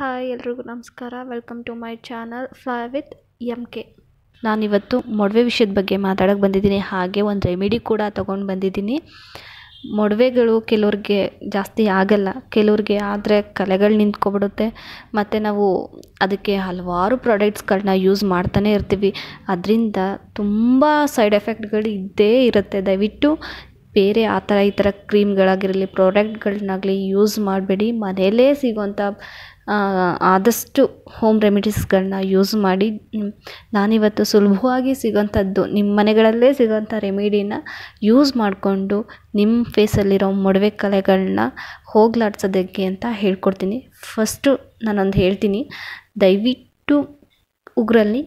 hi ಎಲ್ರಿಗೂ ನಮಸ್ಕಾರ welcome to my channel fly with M K ನಾನಿವತ್ತು ಮೊಡವೆ ವಿಷಯದ ಬಗ್ಗೆ ಮಾತಾಡೋಕ್ಕೆ ಬಂದಿದ್ದೀನಿ ಹಾಗೆ ಒಂದು ರೆಮಿಡಿ ಕೂಡ ತೊಗೊಂಡು ಬಂದಿದ್ದೀನಿ ಮೊಡವೆಗಳು ಕೆಲವ್ರಿಗೆ ಜಾಸ್ತಿ ಆಗಲ್ಲ ಕೆಲವ್ರಿಗೆ ಆದರೆ ಕಲೆಗಳು ನಿಂತ್ಕೊಬಿಡುತ್ತೆ ಮತ್ತು ನಾವು ಅದಕ್ಕೆ ಹಲವಾರು ಪ್ರಾಡಕ್ಟ್ಸ್ಗಳನ್ನ ಯೂಸ್ ಮಾಡ್ತಾನೆ ಇರ್ತೀವಿ ಅದರಿಂದ ತುಂಬ ಸೈಡ್ ಎಫೆಕ್ಟ್ಗಳು ಇದ್ದೇ ಇರುತ್ತೆ ದಯವಿಟ್ಟು ಬೇರೆ ಆ ಥರ ಈ ಥರ ಕ್ರೀಮ್ಗಳಾಗಿರಲಿ ಪ್ರಾಡಕ್ಟ್ಗಳನ್ನಾಗಲಿ ಯೂಸ್ ಮಾಡಬೇಡಿ ಮನೆಯಲ್ಲೇ ಸಿಗುವಂಥ ಆದಷ್ಟು ಹೋಮ್ ರೆಮಿಡೀಸ್ಗಳನ್ನ ಯೂಸ್ ಮಾಡಿ ನಾನಿವತ್ತು ಸುಲಭವಾಗಿ ಸಿಗೋಂಥದ್ದು ನಿಮ್ಮ ಮನೆಗಳಲ್ಲೇ ಸಿಗೋಂಥ ರೆಮಿಡಿನ ಯೂಸ್ ಮಾಡಿಕೊಂಡು ನಿಮ್ಮ ಫೇಸಲ್ಲಿರೋ ಮೊಡವೆ ಕಲೆಗಳನ್ನ ಹೋಗ್ಲಾಡ್ಸೋದಕ್ಕೆ ಅಂತ ಹೇಳ್ಕೊಡ್ತೀನಿ ಫಸ್ಟು ನಾನೊಂದು ಹೇಳ್ತೀನಿ ದಯವಿಟ್ಟು ಉಗ್ರಲ್ಲಿ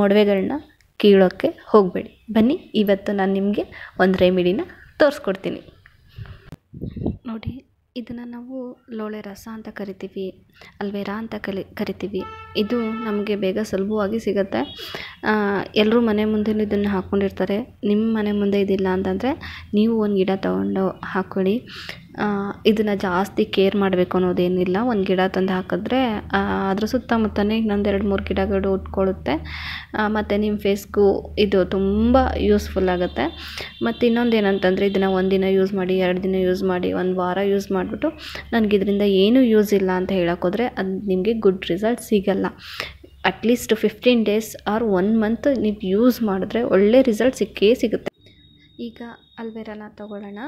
ಮೊಡವೆಗಳನ್ನ ಕೀಳೋಕ್ಕೆ ಹೋಗಬೇಡಿ ಬನ್ನಿ ಇವತ್ತು ನಾನು ನಿಮಗೆ ಒಂದು ರೆಮಿಡಿನ ತೋರಿಸ್ಕೊಡ್ತೀನಿ ನೋಡಿ ಇದನ್ನು ನಾವು ಲೋಳೆ ರಸ ಅಂತ ಕರಿತೀವಿ ಅಲ್ವೇರಾ ಅಂತ ಕಲಿ ಕರಿತೀವಿ ಇದು ನಮಗೆ ಬೇಗ ಸುಲಭವಾಗಿ ಸಿಗುತ್ತೆ ಎಲ್ಲರೂ ಮನೆ ಮುಂದೆಯೂ ಇದನ್ನು ಹಾಕ್ಕೊಂಡಿರ್ತಾರೆ ನಿಮ್ಮ ಮನೆ ಮುಂದೆ ಇದಿಲ್ಲ ಅಂತಂದರೆ ನೀವು ಒಂದು ಗಿಡ ತಗೊಂಡು ಹಾಕ್ಕೊಳ್ಳಿ ಇದನ್ನು ಜಾಸ್ತಿ ಕೇರ್ ಮಾಡಬೇಕು ಅನ್ನೋದೇನಿಲ್ಲ ಒಂದು ಗಿಡ ತಂದು ಹಾಕಿದ್ರೆ ಅದರ ಸುತ್ತಮುತ್ತನೇ ಇನ್ನೊಂದು ಎರಡು ಮೂರು ಗಿಡಗಳು ಉಟ್ಕೊಳ್ಳುತ್ತೆ ಮತ್ತು ನಿಮ್ಮ ಫೇಸ್ಗೂ ಇದು ತುಂಬ ಯೂಸ್ಫುಲ್ ಆಗುತ್ತೆ ಮತ್ತು ಇನ್ನೊಂದು ಏನಂತಂದರೆ ಇದನ್ನು ಒಂದಿನ ಯೂಸ್ ಮಾಡಿ ಎರಡು ದಿನ ಯೂಸ್ ಮಾಡಿ ಒಂದು ವಾರ ಯೂಸ್ ಮಾಡಿಬಿಟ್ಟು ನನಗೆ ಇದರಿಂದ ಏನೂ ಯೂಸ್ ಇಲ್ಲ ಅಂತ ಹೇಳೋಕ್ಕೋದ್ರೆ ಅದು ನಿಮಗೆ ಗುಡ್ ರಿಸಲ್ಟ್ ಸಿಗಲ್ಲ at least fifteen days or one month ನೀವು ಯೂಸ್ ಮಾಡಿದ್ರೆ ಒಳ್ಳೆ ರಿಸಲ್ಟ್ ಸಿಕ್ಕೇ ಸಿಗುತ್ತೆ ಈಗ ಅಲ್ವೆರನ ತಗೊಳ್ಳೋಣ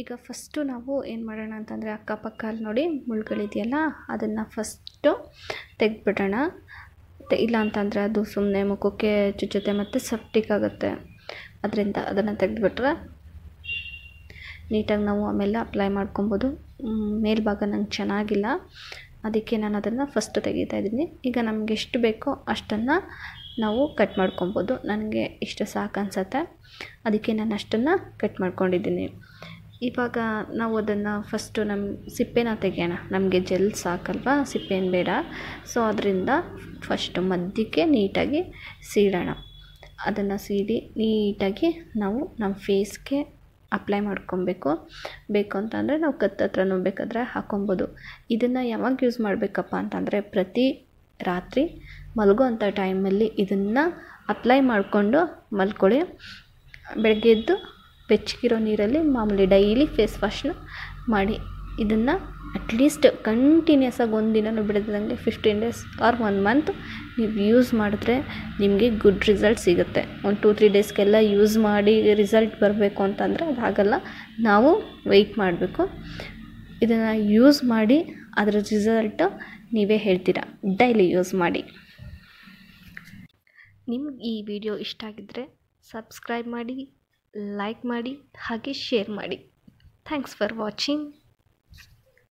ಈಗ ಫಸ್ಟು ನಾವು ಏನು ಮಾಡೋಣ ಅಂತಂದರೆ ಅಕ್ಕಪಕ್ಕ ಅಲ್ಲಿ ನೋಡಿ ಮುಳ್ಗಳಿದೆಯಲ್ಲ ಅದನ್ನು ಫಸ್ಟು ತೆಗೆದ್ಬಿಡೋಣ ಇಲ್ಲ ಅಂತಂದರೆ ಅದು ಸುಮ್ಮನೆ ಮುಖಕ್ಕೆ ಚುಚ್ಚುತ್ತೆ ಮತ್ತು ಸಫ್ಟಿಕ್ ಆಗುತ್ತೆ ಅದರಿಂದ ಅದನ್ನು ತೆಗೆದುಬಿಟ್ರೆ ನೀಟಾಗಿ ನಾವು ಆಮೇಲೆ ಅಪ್ಲೈ ಮಾಡ್ಕೊಬೋದು ಮೇಲ್ಭಾಗ ನಂಗೆ ಚೆನ್ನಾಗಿಲ್ಲ ಅದಕ್ಕೆ ನಾನು ಅದನ್ನು ಫಸ್ಟ್ ತೆಗೀತಾ ಇದ್ದೀನಿ ಈಗ ನಮಗೆ ಎಷ್ಟು ಬೇಕೋ ಅಷ್ಟನ್ನು ನಾವು ಕಟ್ ಮಾಡ್ಕೊಬೋದು ನನಗೆ ಇಷ್ಟು ಸಾಕು ಅನಿಸತ್ತೆ ಅದಕ್ಕೆ ನಾನು ಅಷ್ಟನ್ನು ಕಟ್ ಮಾಡ್ಕೊಂಡಿದ್ದೀನಿ ಇವಾಗ ನಾವು ಅದನ್ನು ಫಸ್ಟು ನಮ್ಮ ಸಿಪ್ಪೆನ ತೆಗೆಯೋಣ ನಮಗೆ ಜೆಲ್ ಸಾಕಲ್ವಾ ಸಿಪ್ಪೇನು ಬೇಡ ಸೊ ಅದರಿಂದ ಫಸ್ಟು ಮಧ್ಯಕ್ಕೆ ನೀಟಾಗಿ ಸೀಡೋಣ ಅದನ್ನು ಸೀಡಿ ನೀಟಾಗಿ ನಾವು ನಮ್ಮ ಫೇಸ್ಗೆ ಅಪ್ಲೈ ಮಾಡ್ಕೊಬೇಕು ಬೇಕು ಅಂತಂದರೆ ನಾವು ಕತ್ತತ್ರನೂ ಬೇಕಾದರೆ ಹಾಕೊಬೋದು ಇದನ್ನು ಯಾವಾಗ ಯೂಸ್ ಮಾಡಬೇಕಪ್ಪ ಅಂತಂದರೆ ಪ್ರತಿ ರಾತ್ರಿ ಮಲಗುವಂಥ ಟೈಮಲ್ಲಿ ಇದನ್ನು ಅಪ್ಲೈ ಮಾಡಿಕೊಂಡು ಮಲ್ಕೊಳ್ಳಿ ಬೆಳಗ್ಗೆ ಎದ್ದು ಬೆಚ್ಚಗಿರೋ ನೀರಲ್ಲಿ ಮಾಮೂಲಿ ಡೈಲಿ ಫೇಸ್ ವಾಶ್ನ ಮಾಡಿ ಇದನ್ನು ಅಟ್ಲೀಸ್ಟ್ ಕಂಟಿನ್ಯೂಸ್ ಆಗಿ ಒಂದು ದಿನನೂ ಬಿಡದಂಗೆ fifteen days or one month ನೀವು ಯೂಸ್ ಮಾಡಿದ್ರೆ ನಿಮಗೆ ಗುಡ್ ರಿಸಲ್ಟ್ ಸಿಗುತ್ತೆ ಒಂದು ಟೂ ತ್ರೀ ಡೇಸ್ಗೆಲ್ಲ ಯೂಸ್ ಮಾಡಿ ರಿಸಲ್ಟ್ ಬರಬೇಕು ಅಂತಂದರೆ ಅದಾಗಲ್ಲ ನಾವು ವೆಯ್ಟ್ ಮಾಡಬೇಕು ಇದನ್ನು ಯೂಸ್ ಮಾಡಿ ಅದರ ರಿಸಲ್ಟ್ ನೀವೇ ಹೇಳ್ತೀರಾ ಡೈಲಿ ಯೂಸ್ ಮಾಡಿ ನಿಮ್ಗೆ ಈ ವಿಡಿಯೋ ಇಷ್ಟ ಆಗಿದ್ದರೆ ಸಬ್ಸ್ಕ್ರೈಬ್ ಮಾಡಿ ಲೈಕ್ ಮಾಡಿ ಹಾಗೆ ಶೇರ್ ಮಾಡಿ ಥ್ಯಾಂಕ್ಸ್ ಫಾರ್ ವಾಚಿಂಗ್